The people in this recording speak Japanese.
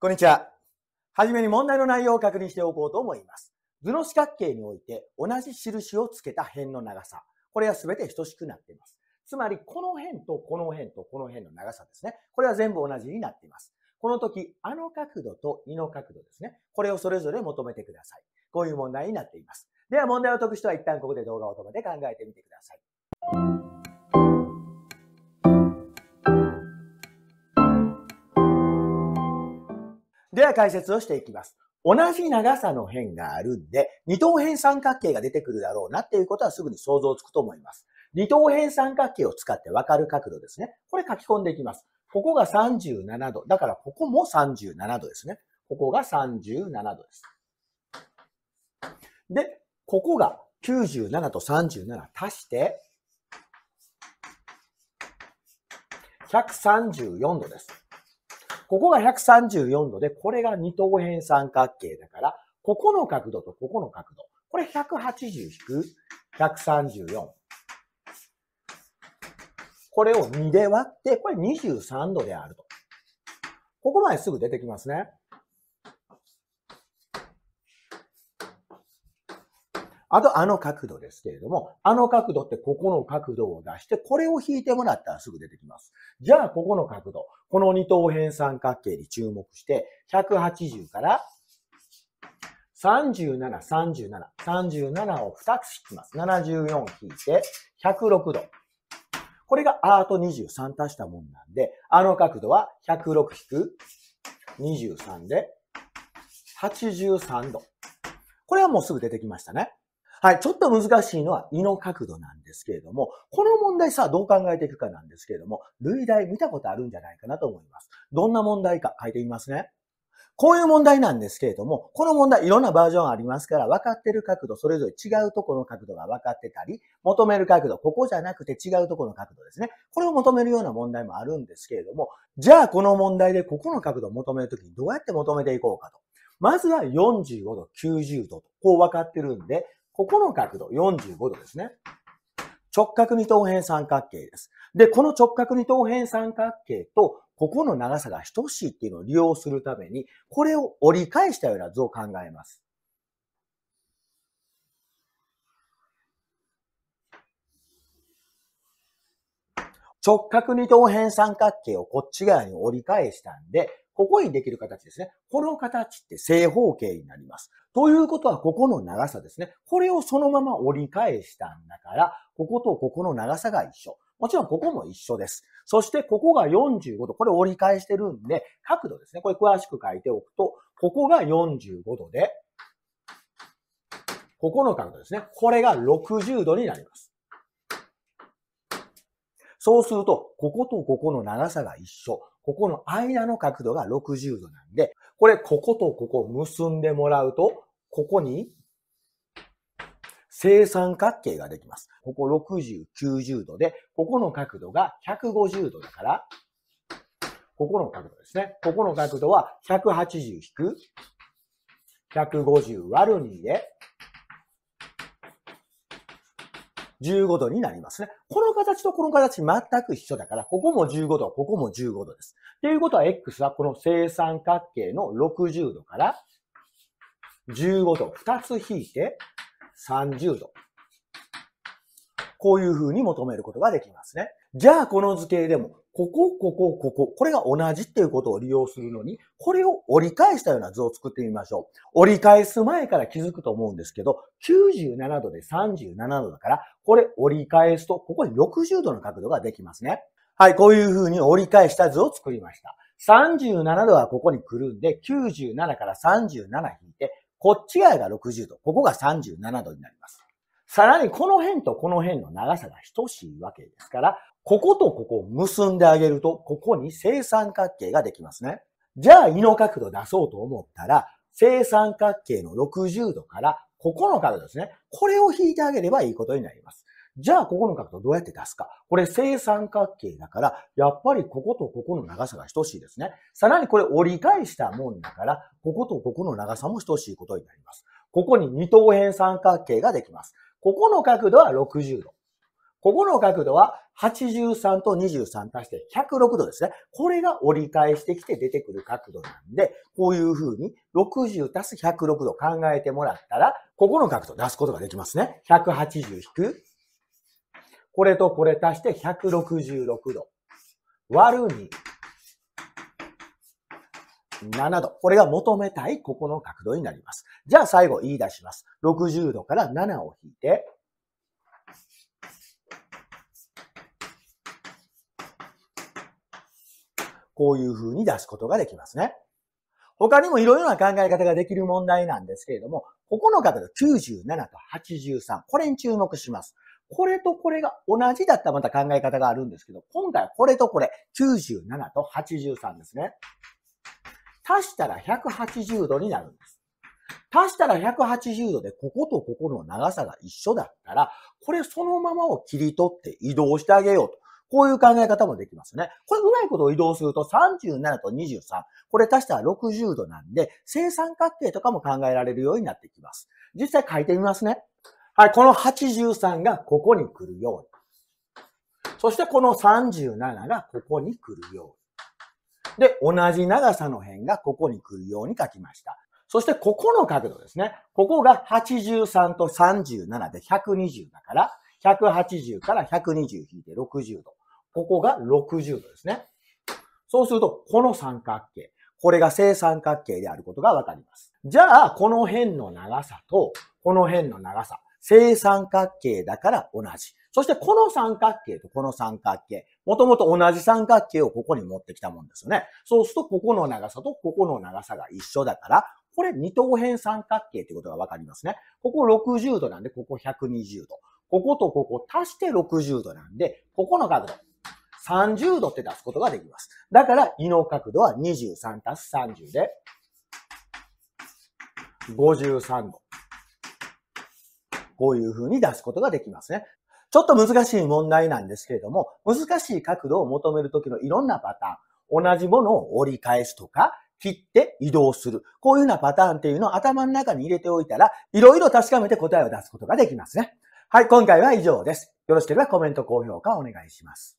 こんにちは。はじめに問題の内容を確認しておこうと思います。図の四角形において同じ印をつけた辺の長さ。これは全て等しくなっています。つまり、この辺とこの辺とこの辺の長さですね。これは全部同じになっています。この時、あの角度と胃の角度ですね。これをそれぞれ求めてください。こういう問題になっています。では問題を解く人は一旦ここで動画を止めて考えてみてください。では解説をしていきます。同じ長さの辺があるんで、二等辺三角形が出てくるだろうなっていうことはすぐに想像つくと思います。二等辺三角形を使ってわかる角度ですね。これ書き込んでいきます。ここが37度。だからここも37度ですね。ここが37度です。で、ここが97と37足して、134度です。ここが134度で、これが二等辺三角形だから、ここの角度とここの角度。これ180-134。これを2で割って、これ23度であると。ここまですぐ出てきますね。あと、あの角度ですけれども、あの角度ってここの角度を出して、これを引いてもらったらすぐ出てきます。じゃあ、ここの角度、この二等辺三角形に注目して、180から37、37、37を2つ引きます。74引いて、106度。これがアート23足したもんなんで、あの角度は106引く23で、83度。これはもうすぐ出てきましたね。はい、ちょっと難しいのは胃の角度なんですけれども、この問題さ、どう考えていくかなんですけれども、類題見たことあるんじゃないかなと思います。どんな問題か書いてみますね。こういう問題なんですけれども、この問題いろんなバージョンありますから、分かってる角度、それぞれ違うところの角度が分かってたり、求める角度、ここじゃなくて違うところの角度ですね。これを求めるような問題もあるんですけれども、じゃあこの問題でここの角度を求めるときにどうやって求めていこうかと。まずは45度、90度と、こう分かってるんで、ここの角度、45度ですね。直角二等辺三角形です。で、この直角二等辺三角形と、ここの長さが等しいっていうのを利用するために、これを折り返したような図を考えます。直角二等辺三角形をこっち側に折り返したんで、ここにできる形ですね。この形って正方形になります。ということは、ここの長さですね。これをそのまま折り返したんだから、こことここの長さが一緒。もちろんここも一緒です。そしてここが45度。これ折り返してるんで、角度ですね。これ詳しく書いておくと、ここが45度で、ここの角度ですね。これが60度になります。そうすると、こことここの長さが一緒。ここの間の角度が60度なんで、これ、こことここ結んでもらうと、ここに正三角形ができます。ここ60、90度で、ここの角度が150度だから、ここの角度ですね。ここの角度は180引く150割る2で15度になりますね。この形とこの形全く一緒だから、ここも15度、ここも15度です。ということは X はこの正三角形の60度から15度2つ引いて30度。こういう風に求めることができますね。じゃあこの図形でも、ここ、ここ、ここ、これが同じっていうことを利用するのに、これを折り返したような図を作ってみましょう。折り返す前から気づくと思うんですけど、97度で37度だから、これ折り返すと、ここに60度の角度ができますね。はい、こういう風に折り返した図を作りました。37度はここにくるんで、97から37引いて、こっち側が60度、ここが37度になります。さらにこの辺とこの辺の長さが等しいわけですから、こことここを結んであげると、ここに正三角形ができますね。じゃあ、胃の角度出そうと思ったら、正三角形の60度から、ここの角度ですね。これを引いてあげればいいことになります。じゃあ、ここの角度どうやって出すか。これ正三角形だから、やっぱりこことここの長さが等しいですね。さらにこれ折り返したもんだから、こことここの長さも等しいことになります。ここに二等辺三角形ができます。ここの角度は60度。ここの角度は83と23足して106度ですね。これが折り返してきて出てくる角度なんで、こういう風に60足す106度考えてもらったら、ここの角度出すことができますね。180引く。これとこれ足して166度。割るに7度。これが求めたいここの角度になります。じゃあ最後言い出します。60度から7を引いて、こういう風に出すことができますね。他にもいろいろな考え方ができる問題なんですけれども、ここの方が97と83、これに注目します。これとこれが同じだったらまた考え方があるんですけど、今回はこれとこれ、97と83ですね。足したら180度になるんです。足したら180度でこことここの長さが一緒だったら、これそのままを切り取って移動してあげようと。こういう考え方もできますね。これうまいことを移動すると37と23。これ足したら60度なんで、正三角形とかも考えられるようになってきます。実際書いてみますね。はい、この83がここに来るように。そしてこの37がここに来るように。で、同じ長さの辺がここに来るように書きました。そしてここの角度ですね。ここが83と37で120だから、180から120引いて60度。ここが60度ですね。そうすると、この三角形。これが正三角形であることがわかります。じゃあ、この辺の長さと、この辺の長さ。正三角形だから同じ。そして、この三角形とこの三角形。もともと同じ三角形をここに持ってきたもんですよね。そうすると、ここの長さとここの長さが一緒だから、これ二等辺三角形ってことがわかりますね。ここ60度なんで、ここ120度。こことここ足して60度なんで、ここの角度、30度って出すことができます。だから、胃の角度は23足す30で、53度。こういうふうに出すことができますね。ちょっと難しい問題なんですけれども、難しい角度を求めるときのいろんなパターン、同じものを折り返すとか、切って移動する。こういうようなパターンっていうのを頭の中に入れておいたら、いろいろ確かめて答えを出すことができますね。はい、今回は以上です。よろしければコメント、高評価お願いします。